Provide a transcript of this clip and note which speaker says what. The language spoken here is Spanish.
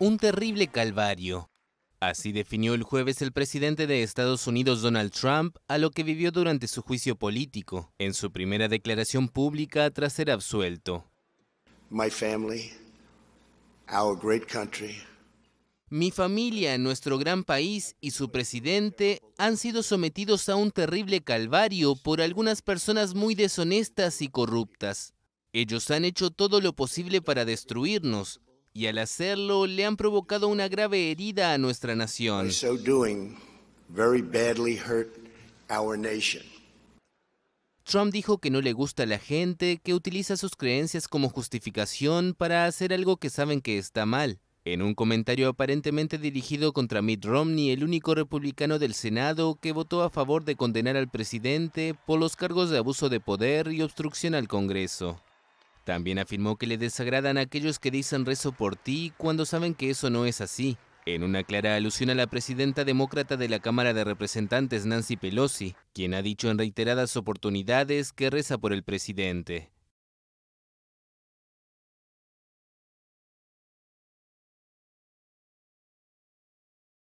Speaker 1: un terrible calvario. Así definió el jueves el presidente de Estados Unidos Donald Trump a lo que vivió durante su juicio político, en su primera declaración pública tras ser absuelto. Mi familia, nuestro gran país y su presidente han sido sometidos a un terrible calvario por algunas personas muy deshonestas y corruptas. Ellos han hecho todo lo posible para destruirnos, y al hacerlo le han provocado una grave herida a nuestra nación. Trump dijo que no le gusta a la gente que utiliza sus creencias como justificación para hacer algo que saben que está mal. En un comentario aparentemente dirigido contra Mitt Romney, el único republicano del Senado que votó a favor de condenar al presidente por los cargos de abuso de poder y obstrucción al Congreso. También afirmó que le desagradan aquellos que dicen rezo por ti cuando saben que eso no es así, en una clara alusión a la presidenta demócrata de la Cámara de Representantes, Nancy Pelosi, quien ha dicho en reiteradas oportunidades que reza por el presidente.